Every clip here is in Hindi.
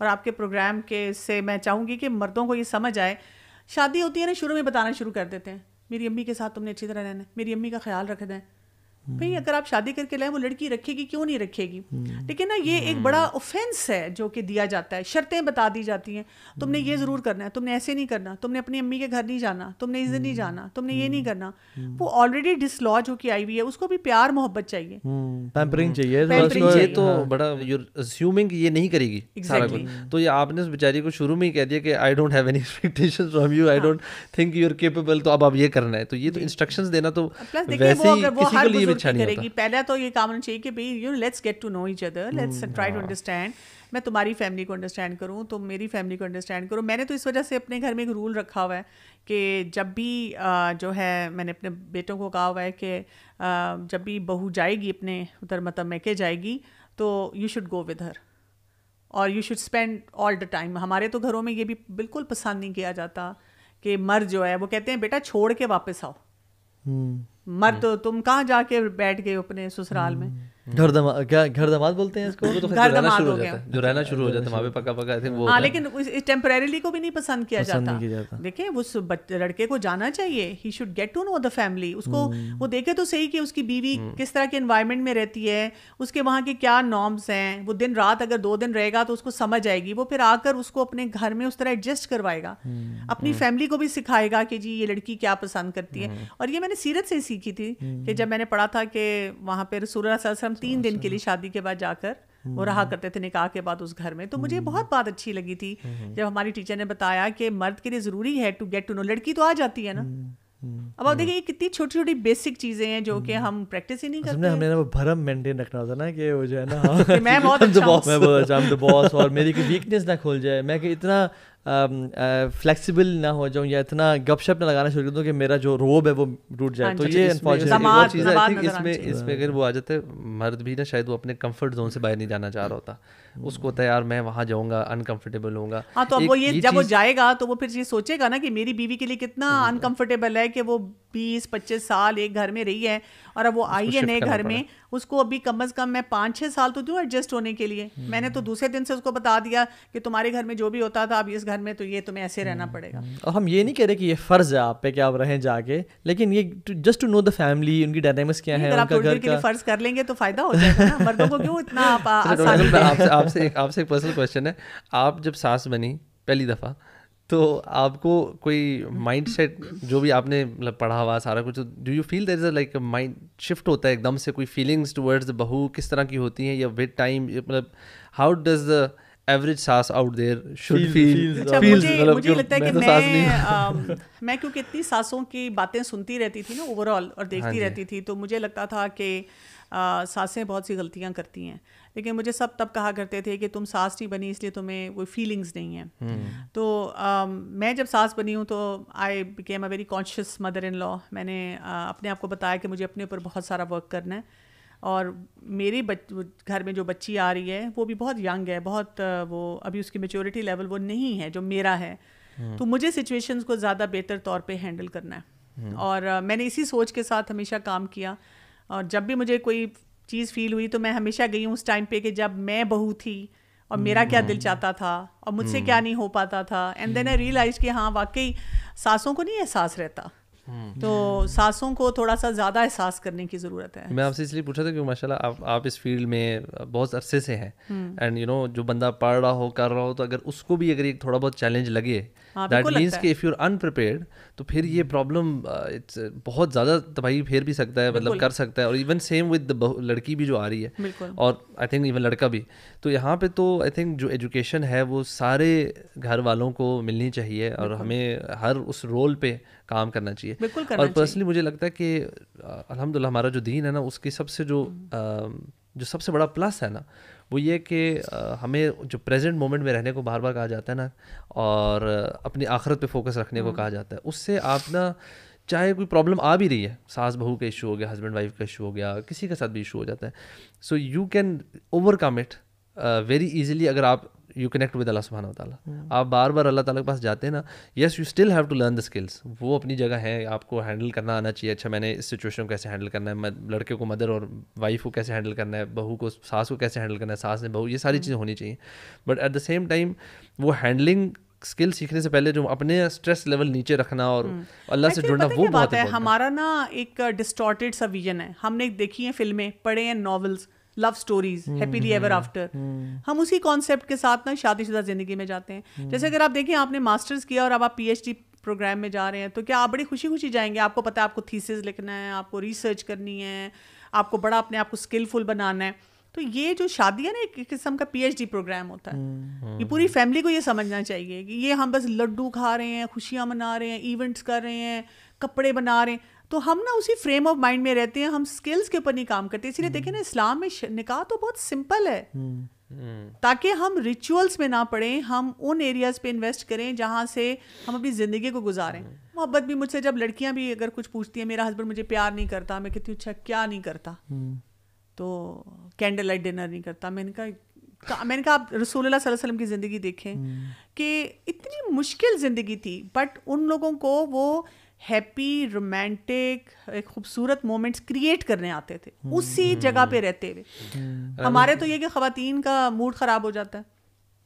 और आपके प्रोग्राम के से मैं चाहूँगी कि मर्दों को ये समझ आए शादी होती है ना शुरू में बताना शुरू कर देते हैं मेरी अम्मी के साथ तुमने अच्छी तरह रहना है मेरी अम्मी का ख्याल रख दें भाई अगर आप शादी करके लाए वो लड़की रखेगी क्यों नहीं रखेगी हम्म। लेकिन ना ये एक बड़ा ऑफेंस है जो कि दिया जाता है शर्तें बता दी जाती हैं तुमने ये हम्म। ज़रूर करना है तुमने ऐसे नहीं करना तुमने अपनी अम्मी के घर नहीं जाना तुमने इस दिन नहीं हम्म। जाना तुमने ये नहीं करना वो ऑलरेडी डिसलॉज होकर आई हुई है उसको भी प्यार मोहब्बत चाहिए तो ये तो हाँ। बड़ा अस्यूमिंग ये नहीं करेगी तो ये आपने उस बेचारी को शुरू में ही कह दिया कि I don't have any expectations from you I don't think you are capable तो अब आप ये करना है तो ये तो इंस्ट्रक्शंस देना तो वैसे ही किसी को लिए अच्छा नहीं करेगी पहला तो ये काम होना चाहिए कि भाई you let's get to know each other let's try to understand मैं तुम्हारी फैमिली को अंडरस्टैंड करूँ तुम मेरी फैमिली को अंडरस्टैंड करो मैंने तो इस वजह से अपने घर में एक रूल रखा हुआ है कि जब भी जो है मैंने अपने बेटों को कहा हुआ है कि जब भी बहू जाएगी अपने उधर मतलब मैके जाएगी तो you should go with her और you should spend all the time हमारे तो घरों में ये भी बिल्कुल पसंद नहीं किया जाता कि मर जो है वो कहते हैं बेटा छोड़ के वापस आओ hmm। मर तो तुम कहाँ जाके बैठ गए अपने ससुराल में हम्म। घर दमा क्या घर दमाद बोलते हैं इसको तो घर दमाद हो गया जो रहना शुरू हो जाता है वहाँ पे पका पका थे वो हाँ लेकिन इस टेम्परेली को भी नहीं पसंद किया पसंद जाता जाता। देखिए उस लड़के को जाना चाहिए ही should get to know the family उसको हम्म। वो देखे तो सही कि उसकी बीवी हम्म। किस तरह के इन्वायरमेंट में रहती है उसके वहाँ के क्या नॉर्म्स हैं वो दिन रात अगर दो दिन रहेगा तो उसको समझ आएगी वो फिर आकर उसको अपने घर में उस तरह एडजस्ट करवाएगा हम्म। अपनी फैमिली को भी सिखाएगा कि जी ये लड़की क्या पसंद करती है और ये मैंने सीरत से सीखी थी कि जब मैंने पढ़ा था कि वहाँ पर रसूल तीन दिन के लिए शादी के बाद जाकर वो रहा हम्म। करते थे निकाह के बाद उस घर में तो मुझे हम्म। बहुत बात अच्छी लगी थी हम्म, जब हमारी टीचर ने बताया कि मर्द के लिए ज़रूरी है टू गेट टू नो लड़की तो आ जाती है ना अब आप देखिए कितनी छोटी छोटी बेसिक चीजें हैं जो कि हम प्रैक्टिस ही नहीं करते हमने हमने ना वो भरम मेंटेन रखना होता ना कि वो जो है ना अच्छा मैं बहुत अच्छा मैं बहुत अच्छा बॉस और मेरी की वीकनेस ना खुल जाए मैं कि इतना फ्लेक्सिबल ना हो जाऊँ या इतना गपशप ना लगाना शुरू कर दूँ कि मेरा जो रोब है वो टूट जाए हाँ तो ये अनफॉर्चुनेट चीज़ है इसमें इसमें अगर वो आ जाते मर्द भी ना शायद वो अपने कंफर्ट जोन से बाहर नहीं जाना चाह रहा होता उसको होता है यार मैं वहाँ जाऊँगा अनकम्फर्टेबल होऊंगा हाँ तो अब वो ये जब वो जाएगा तो वो फिर ये सोचेगा ना कि मेरी बीवी के लिए कितना अनकम्फर्टेबल हम्म, हम्म। है कि वो बीस पच्चीस साल एक घर में रही है और अब वो आई है नए घर में उसको अभी कम अज़ कम मैं पाँच छः साल तो दूँ एडजस्ट होने के लिए हम्म। मैंने तो दूसरे दिन से उसको बता दिया कि तुम्हारे घर में जो भी होता था अब इस घर में तो ये तुम्हें ऐसे रहना हम्म, पड़ेगा हम्म। और हम ये नहीं कह रहे कि ये फ़र्ज़ है आप पे कि आप रहें जाके लेकिन ये just to know the family उनकी डायनेमिक्स क्या है आप थोड़ी के लिए फ़र्ज़ कर लेंगे तो फ़ायदा हो जाएगा मर्दों को क्यों इतना आपसे आपसे एक पर्सनल क्वेश्चन है आप जब सास बनी पहली दफ़ा तो आपको कोई माइंड सेट जो भी आपने मतलब पढ़ा हुआ सारा कुछ do you feel there is like mind shift होता है एकदम से कोई फीलिंग्स टूवर्ड्स बहू किस तरह की होती हैं या विद टाइम मतलब हाउ डज द एवरेज सास आउट देयर शुड फील मतलब मुझे लगता है कि तो मैं नहीं मैं क्योंकि इतनी सासों की बातें सुनती रहती थी ना ओवरऑल और देखती हाँ रहती थी तो मुझे लगता था कि सासें बहुत सी गलतियां करती हैं लेकिन मुझे सब तब कहा करते थे कि तुम सास नहीं बनी इसलिए तुम्हें कोई फीलिंग्स नहीं हैं हम्म। तो आ, मैं जब सास बनी हूँ तो I became a very conscious mother in law मैंने आ, अपने आप को बताया कि मुझे अपने ऊपर बहुत सारा वर्क करना है और मेरे घर में जो बच्ची आ रही है वो भी बहुत यंग है बहुत वो अभी उसकी मेचोरिटी लेवल वो नहीं है जो मेरा है हम्म। तो मुझे सिचुएशंस को ज़्यादा बेहतर तौर पे हैंडल करना है हम्म। और मैंने इसी सोच के साथ हमेशा काम किया और जब भी मुझे कोई चीज़ फील हुई तो मैं हमेशा गई हूँ उस टाइम पे कि जब मैं बहू थी और मेरा क्या दिल हम्म। चाहता था और मुझसे हम्म। क्या नहीं हो पाता था एंड देन आई रियलाइज कि हाँ वाकई सासों को नहीं एहसास रहता हम्म। तो सांसों को थोड़ा सा ज़्यादा एहसास करने की ज़रूरत है मैं आपसे इसलिए पूछा था कि माशाल्लाह आप आप इस फील्ड में बहुत अरसे से हैं एंड यू नो जो बंदा पढ़ रहा हो कर रहा हो तो अगर उसको भी अगर एक थोड़ा बहुत चैलेंज लगे दैट हाँ, मीन्स कि इफ़ यू आर अनप्रिपेयर्ड तो फिर ये problem hmm. It's uh, uh, बहुत ज़्यादा तबाही फेर भी सकता है मतलब कर सकता है और इवन सेम विद लड़की भी जो आ रही है और आई थिंक इवन लड़का भी तो यहाँ पे तो आई थिंक जो एजुकेशन है वो सारे घर वालों को मिलनी चाहिए और हमें हर उस रोल पे काम करना चाहिए बिल्कुल करना और पर्सनली मुझे लगता है कि अलहमदिल्ला हमारा जो दीन है ना उसकी सबसे जो हम्म। जो सबसे बड़ा प्लस है ना वो ये कि हमें जो प्रेजेंट मोमेंट में रहने को बार बार कहा जाता है ना और अपनी आखरत पे फोकस रखने को हम्म। कहा जाता है उससे आप ना चाहे कोई प्रॉब्लम आ भी रही है सास बहू का इशू हो गया हस्बैंड वाइफ का इशू हो गया किसी के साथ भी इशू हो जाता है so you can overcome it very easily अगर आप यू कनेक्ट विद अल्लाह सुबहाना ताला आप बार बार अल्लाह ताला के पास जाते हैं ना yes you still have to learn the skills वो अपनी जगह है आपको हैंडल करना आना चाहिए अच्छा मैंने इस सिचुएशन को कैसे हैंडल करना है लड़के को मदर और वाइफ को कैसे हैंडल करना है बहू को सास को कैसे हैंडल करना है सास ने बहू ये सारी hmm. चीज़ें होनी चाहिए but at the same time वो हैंडलिंग स्किल सीखने से पहले जो अपने स्ट्रेस लेवल नीचे रखना और hmm. अल्लाह से जुड़ना वो बात है हमारा ना एक डिस्टॉर्टेड सा विजन है हमने देखी है फिल्में पढ़े हैं novels love stories happily ever after हम उसी कॉन्सेप्ट के साथ ना शादीशुदा जिंदगी में जाते हैं हम्म। जैसे अगर आप देखें आपने मास्टर्स किया और अब आप पीएचडी प्रोग्राम में जा रहे हैं तो क्या आप बड़ी खुशी खुशी जाएंगे आपको पता है आपको थीसिस लिखना है आपको रिसर्च करनी है आपको बड़ा अपने आप को स्किलफुल बनाना है तो ये जो शादी है ना एक किस्म का पीएचडी प्रोग्राम होता है हम्म। ये पूरी फैमिली को ये समझना चाहिए कि ये हम बस लड्डू खा रहे हैं खुशियाँ मना रहे हैं इवेंट्स कर रहे हैं कपड़े बना रहे हैं तो हम ना उसी फ्रेम ऑफ माइंड में रहते हैं हम स्किल्स के ऊपर नहीं काम करते इसीलिए देखें ना हम्म। इस्लाम में निकाह तो बहुत सिंपल है हम्म। ताकि हम रिचुअल्स में ना पड़े हम उन एरियाज पे इन्वेस्ट करें जहाँ से हम अपनी ज़िंदगी को गुजारें मोहब्बत भी मुझसे जब लड़कियां भी अगर कुछ पूछती हैं मेरा हस्बैंड मुझे प्यार नहीं करता मैं कितनी अच्छा क्या नहीं करता तो कैंडल लाइट डिनर नहीं करता मैंने कहा मैंने कहा आप रसूल वसल्लम की ज़िंदगी देखें हम्म। कि इतनी मुश्किल ज़िंदगी थी बट उन लोगों को वो हैप्पी रोमांटिक एक खूबसूरत मोमेंट्स क्रिएट करने आते थे हम्म। उसी जगह पे रहते हुए हम्म। हमारे तो ये कि ख़वातीन का मूड ख़राब हो जाता है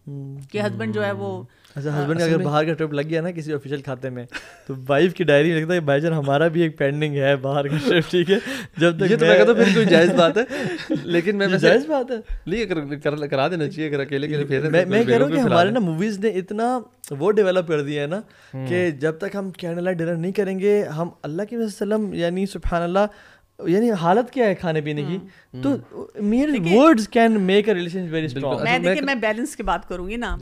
कि हस्बैंड जो है वो हम्म। अच्छा हस्बैंड का अगर बाहर का ट्रिप लग गया ना किसी ऑफिशियल खाते में तो वाइफ की डायरी में लिखता है भाईजान हमारा भी एक पेंडिंग है बाहर का ट्रिप ठीक है जब तक ये तो मैं कहता फिर कोई जायज़ बात है लेकिन मैं जायज़ बात है नहीं कर, कर, करा देना चाहिए अगर अकेले के लिए फिर मैं तो मैं कह रहा हूँ कि हमारे ना मूवीज़ ने इतना वो डेवलप कर दिया है ना कि हम्म। जब तक हम कैंडला डिनर नहीं करेंगे हम अल्लाह के वसलम यानी सुबहान अल्लाह यानी हालत क्या है खाने पीने की हम्म। तो मेरे words can make a relationship very strong मैं देखिए मैं बैलेंस की बात करूंगी ना